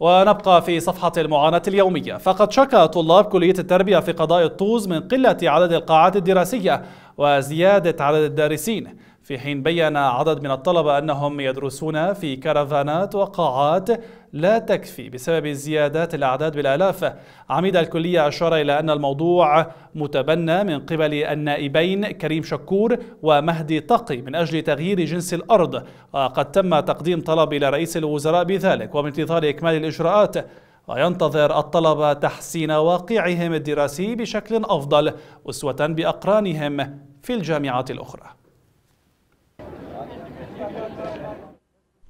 ونبقى في صفحة المعاناة اليومية فقد شكى طلاب كلية التربية في قضاء الطوز من قلة عدد القاعات الدراسية وزيادة عدد الدارسين في حين بين عدد من الطلبة أنهم يدرسون في كرفانات وقاعات لا تكفي بسبب زيادات الأعداد بالآلاف عميد الكلية أشار إلى أن الموضوع متبنى من قبل النائبين كريم شكور ومهدي تقي من أجل تغيير جنس الأرض وقد تم تقديم طلب إلى رئيس الوزراء بذلك وبانتظار إكمال الإجراءات وينتظر الطلبة تحسين واقعهم الدراسي بشكل أفضل أسوة بأقرانهم في الجامعات الأخرى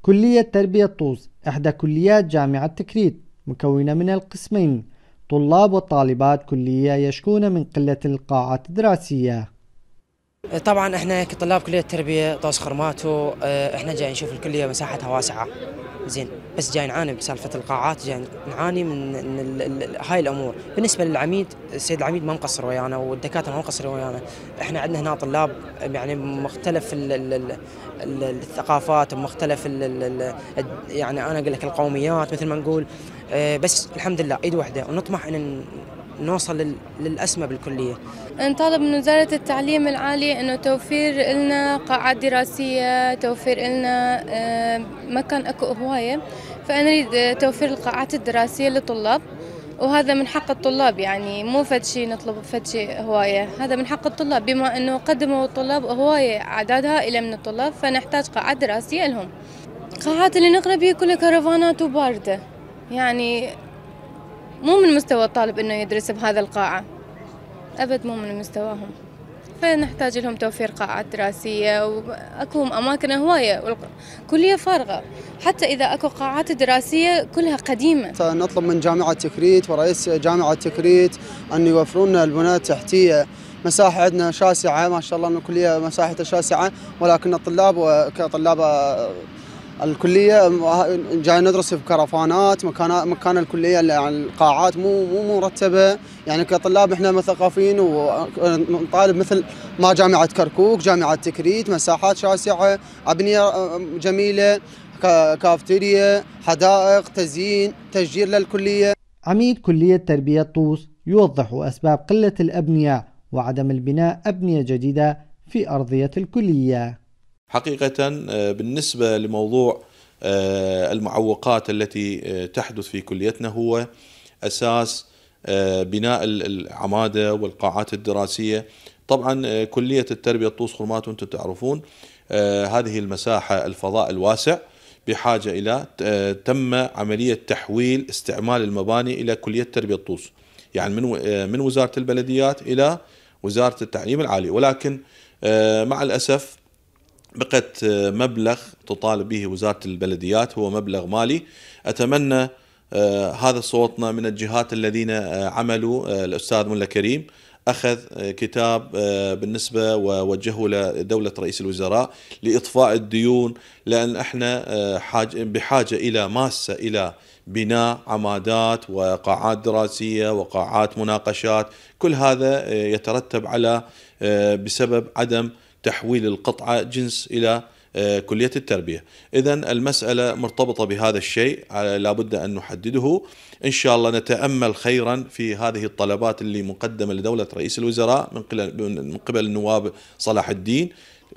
كلية تربية طوس إحدى كليات جامعة تكريت مكونة من القسمين طلاب وطالبات كلية يشكون من قلة القاعات الدراسية طبعا احنا كطلاب كليه التربيه طوس خرماتو آه، احنا جايين نشوف الكليه مساحتها واسعه زين بس جاي نعاني بسالفه القاعات جاي نعاني من هاي الامور بالنسبه للعميد السيد العميد ما مقصر ويانا والدكاتره ما مقصرين ويانا احنا عندنا هنا طلاب يعني مختلف الـ الـ الـ الثقافات الـ يعني انا اقول لك القوميات مثل ما نقول آه، بس الحمد لله ايد واحده ونطمح ان نوصل للأسمى بالكلية نطالب من وزارة التعليم العالي أنه توفير لنا قاعات دراسية توفير لنا آه، مكان أكو هواية فنريد آه، توفير القاعات الدراسية للطلاب وهذا من حق الطلاب يعني مو فد شيء نطلب فد شيء هوايه، هذا من حق الطلاب بما انه قدموا الطلاب هوايه اعداد هائله من الطلاب فنحتاج قاعات دراسيه لهم. القاعات اللي نقرا بها كلها كرفانات وبارده، يعني مو من مستوى الطالب انه يدرس بهذا القاعه ابد مو من مستواهم فنحتاج لهم توفير قاعات دراسية وأكو أماكن هواية والكلية فارغة حتى إذا أكو قاعات دراسية كلها قديمة فنطلب من جامعة تكريت ورئيس جامعة تكريت أن يوفرون لنا البناء التحتية مساحة عندنا شاسعة ما شاء الله الكلية مساحتها شاسعة ولكن الطلاب وكطلاب الكليه جاي ندرس بكرفانات مكان مكان الكليه القاعات مو مو مرتبه يعني كطلاب احنا مثقفين ونطالب مثل ما جامعه كركوك جامعه تكريت مساحات شاسعه ابنيه آه، جميله كافتيريا حدائق تزيين تشجير للكليه عميد كليه تربيه طوس يوضح اسباب قله الابنيه وعدم البناء ابنيه جديده في ارضيه الكليه حقيقة آه، بالنسبة لموضوع آه، المعوقات التي آه، تحدث في كليتنا هو أساس بناء العمادة والقاعات الدراسية طبعا كلية التربية الطوس خرمات أنتم تعرفون هذه المساحة الفضاء الواسع بحاجة إلى تم عملية تحويل استعمال المباني إلى كلية تربية الطوس يعني من من وزارة البلديات إلى وزارة التعليم العالي ولكن مع الأسف بقت آه، مبلغ تطالب به وزارة البلديات هو مبلغ مالي أتمنى آه، هذا صوتنا من الجهات الذين آه، عملوا الأستاذ ملا كريم أخذ كتاب بالنسبة ووجهه لدولة رئيس الوزراء لإطفاء الديون لأن احنا بحاجة إلى ماسة إلى بناء عمادات وقاعات دراسية وقاعات مناقشات كل هذا يترتب على بسبب عدم تحويل القطعة جنس إلى آه، كلية التربية إذا المسألة مرتبطة بهذا الشيء لابد أن نحدده إن شاء الله نتأمل خيرا في هذه الطلبات اللي مقدمة لدولة رئيس الوزراء من قبل النواب صلاح الدين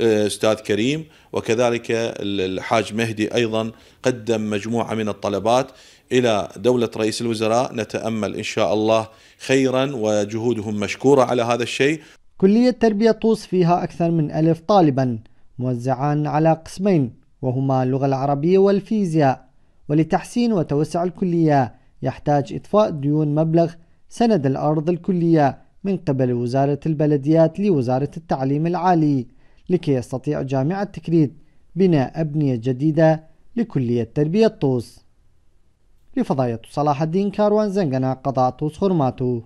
آه، استاذ كريم وكذلك الحاج مهدي ايضا قدم مجموعه من الطلبات الى دوله رئيس الوزراء نتامل ان شاء الله خيرا وجهودهم مشكوره على هذا الشيء كلية تربية طوس فيها أكثر من ألف طالبا موزعان على قسمين وهما اللغة العربية والفيزياء ولتحسين وتوسع الكلية يحتاج إطفاء ديون مبلغ سند الأرض الكلية من قبل وزارة البلديات لوزارة التعليم العالي لكي يستطيع جامعة تكريت بناء أبنية جديدة لكلية تربية طوس لفضاية صلاح الدين كاروان زنقنا قضاء طوس خرماتو